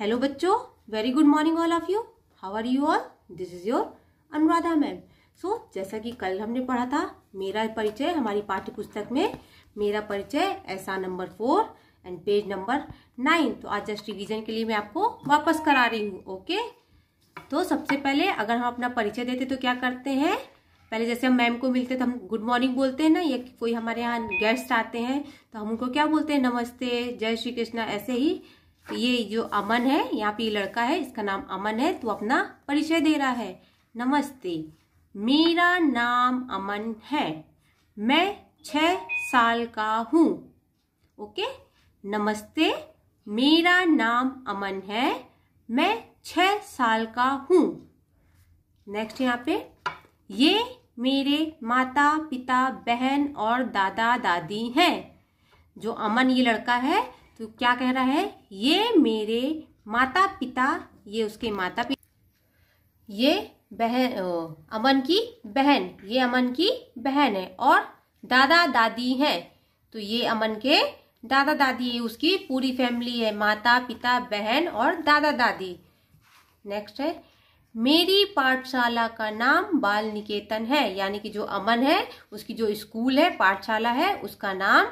hello बच्चों very good morning all of you how are you all this is your Anuradha ma'am so जैसा कि कल हमने पढ़ा था मेरा परिचय हमारी पाठ्य पुस्तक में मेरा परिचय ऐसा number four and page number nine तो आज जस्ट रिविजन के लिए मैं आपको वापस करा रही हूँ ओके तो सबसे पहले अगर हम अपना परिचय देते तो क्या करते हैं पहले जैसे हम मैम को मिलते तो हम गुड मॉर्निंग बोलते हैं ना या कोई हमारे यहाँ गेस्ट आते हैं तो हम उनको क्या बोलते हैं नमस्ते जय श्री कृष्णा ऐसे ही तो ये जो अमन है यहाँ पे ये लड़का है इसका नाम अमन है तो अपना परिचय दे रहा है नमस्ते मेरा नाम अमन है मैं छह साल का हूँ ओके नमस्ते मेरा नाम अमन है मैं छह साल का हूँ नेक्स्ट यहाँ पे ये मेरे माता पिता बहन और दादा दादी हैं जो अमन ये लड़का है तो क्या कह रहा है ये मेरे माता पिता ये उसके माता पिता ये बहन अमन की बहन ये अमन की बहन है और दादा दादी हैं तो ये अमन के दादा दादी है उसकी पूरी फैमिली है माता पिता बहन और दादा दादी नेक्स्ट है मेरी पाठशाला का नाम बाल निकेतन है यानी कि जो अमन है उसकी जो स्कूल है पाठशाला है उसका नाम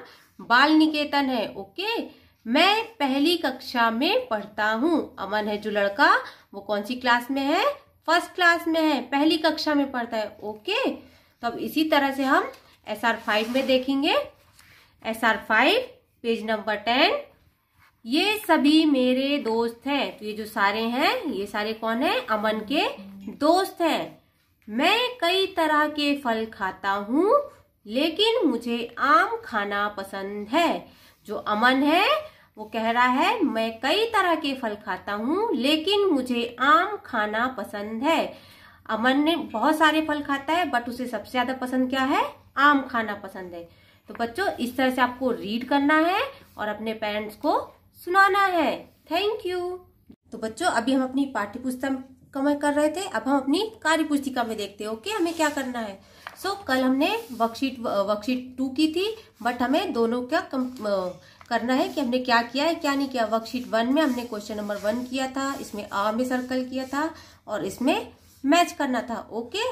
बाल निकेतन है ओके मैं पहली कक्षा में पढ़ता हूँ अमन है जो लड़का वो कौन सी क्लास में है फर्स्ट क्लास में है पहली कक्षा में पढ़ता है ओके तो अब इसी तरह से हम एस आर फाइव में देखेंगे S R five page number ten ये सभी मेरे दोस्त हैं तो ये जो सारे हैं ये सारे कौन है अमन के दोस्त हैं मैं कई तरह के फल खाता हूँ लेकिन मुझे आम खाना पसंद है जो अमन है वो कह रहा है मैं कई तरह के फल खाता हूँ लेकिन मुझे आम खाना पसंद है अमन ने बहुत सारे फल खाता है बट उसे सबसे ज्यादा पसंद क्या है आम खाना पसंद है तो बच्चों इस तरह से आपको रीड करना है और अपने पेरेंट्स को सुनाना है थैंक यू तो बच्चों अभी हम अपनी पाठ्य पुस्तक में कर रहे थे अब हम अपनी कार्य पुस्तिका में देखते हैं ओके हमें क्या करना है सो so, कल हमने वर्कशीट वर्कशीट टू की थी बट हमें दोनों का कम करना है कि हमने क्या किया है क्या नहीं किया वर्कशीट वन में हमने क्वेश्चन नंबर वन किया था इसमें आ में सर्कल किया था और इसमें मैच करना था ओके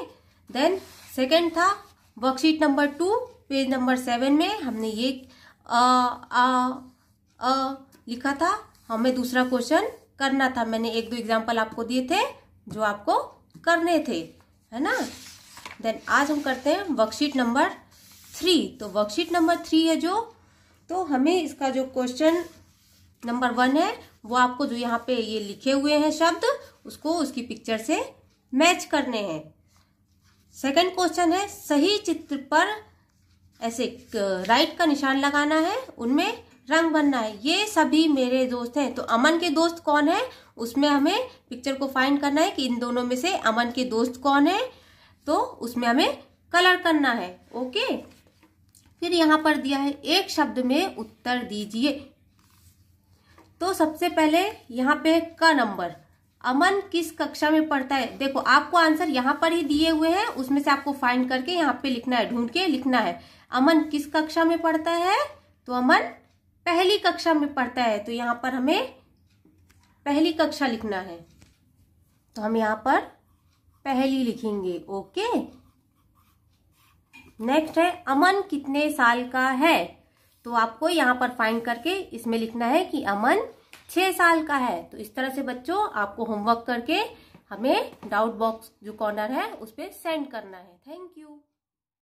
देन सेकेंड था worksheet number two page number seven में हमने ये आ, आ, आ, लिखा था हमें दूसरा क्वेश्चन करना था मैंने एक दो एग्जाम्पल आपको दिए थे जो आपको करने थे है ना देन आज हम करते हैं वर्कशीट नंबर थ्री तो वर्कशीट नंबर थ्री है जो तो हमें इसका जो क्वेश्चन नंबर वन है वो आपको जो यहाँ पे ये लिखे हुए हैं शब्द उसको उसकी पिक्चर से मैच करने हैं सेकंड क्वेश्चन है सही चित्र पर ऐसे राइट का निशान लगाना है उनमें रंग भरना है ये सभी मेरे दोस्त हैं तो अमन के दोस्त कौन है उसमें हमें पिक्चर को फाइंड करना है कि इन दोनों में से अमन के दोस्त कौन है तो उसमें हमें कलर करना है ओके फिर यहाँ पर दिया है एक शब्द में उत्तर दीजिए तो सबसे पहले यहाँ पे का नंबर अमन किस कक्षा में पढ़ता है देखो आपको आंसर यहाँ पर ही दिए हुए हैं उसमें से आपको फाइंड करके यहाँ पे लिखना है ढूंढ के लिखना है अमन किस कक्षा में पढ़ता है तो अमन पहली कक्षा में पढ़ता है तो यहाँ पर हमें पहली कक्षा लिखना है तो हम यहाँ पर पहली लिखेंगे ओके नेक्स्ट है अमन कितने साल का है तो आपको यहाँ पर फाइंड करके इसमें लिखना है कि अमन छह साल का है तो इस तरह से बच्चों आपको होमवर्क करके हमें डाउट बॉक्स जो कॉर्नर है उस पर सेंड करना है थैंक यू